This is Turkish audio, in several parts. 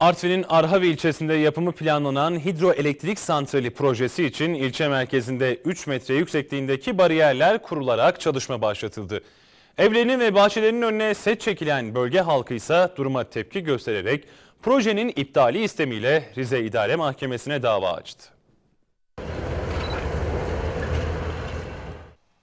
Artvin'in Arhavi ilçesinde yapımı planlanan hidroelektrik santrali projesi için ilçe merkezinde 3 metre yüksekliğindeki bariyerler kurularak çalışma başlatıldı. Evlerinin ve bahçelerinin önüne set çekilen bölge halkı ise duruma tepki göstererek projenin iptali istemiyle Rize İdare Mahkemesi'ne dava açtı.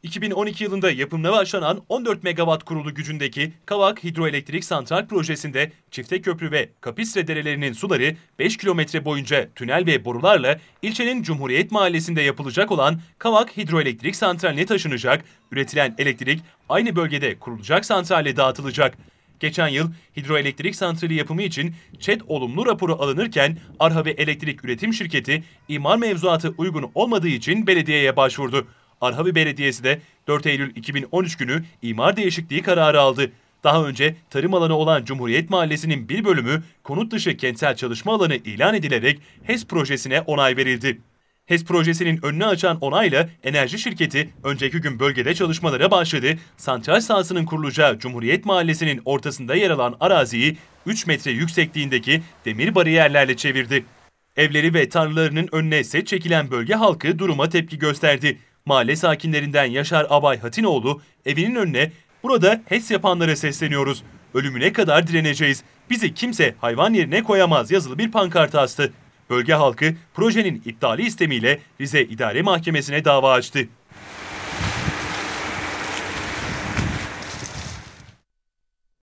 2012 yılında yapımına başlanan 14 megawatt kurulu gücündeki Kavak Hidroelektrik Santral Projesi'nde Çifte Köprü ve Kapisre derelerinin suları 5 kilometre boyunca tünel ve borularla ilçenin Cumhuriyet Mahallesi'nde yapılacak olan Kavak Hidroelektrik Santrali'ne taşınacak, üretilen elektrik aynı bölgede kurulacak santrale dağıtılacak. Geçen yıl hidroelektrik santrali yapımı için ÇED olumlu raporu alınırken Arha ve Elektrik Üretim Şirketi imar mevzuatı uygun olmadığı için belediyeye başvurdu. Arhavi Belediyesi de 4 Eylül 2013 günü imar değişikliği kararı aldı. Daha önce tarım alanı olan Cumhuriyet Mahallesi'nin bir bölümü konut dışı kentsel çalışma alanı ilan edilerek HES projesine onay verildi. HES projesinin önünü açan onayla enerji şirketi önceki gün bölgede çalışmalara başladı. Santral sahasının kurulacağı Cumhuriyet Mahallesi'nin ortasında yer alan araziyi 3 metre yüksekliğindeki demir bariyerlerle çevirdi. Evleri ve tarlalarının önüne set çekilen bölge halkı duruma tepki gösterdi. Mahalle sakinlerinden Yaşar Abay Hatinoğlu evinin önüne burada HES yapanlara sesleniyoruz. Ölümüne kadar direneceğiz. Bizi kimse hayvan yerine koyamaz yazılı bir pankart astı. Bölge halkı projenin iptali istemiyle Rize İdare Mahkemesi'ne dava açtı.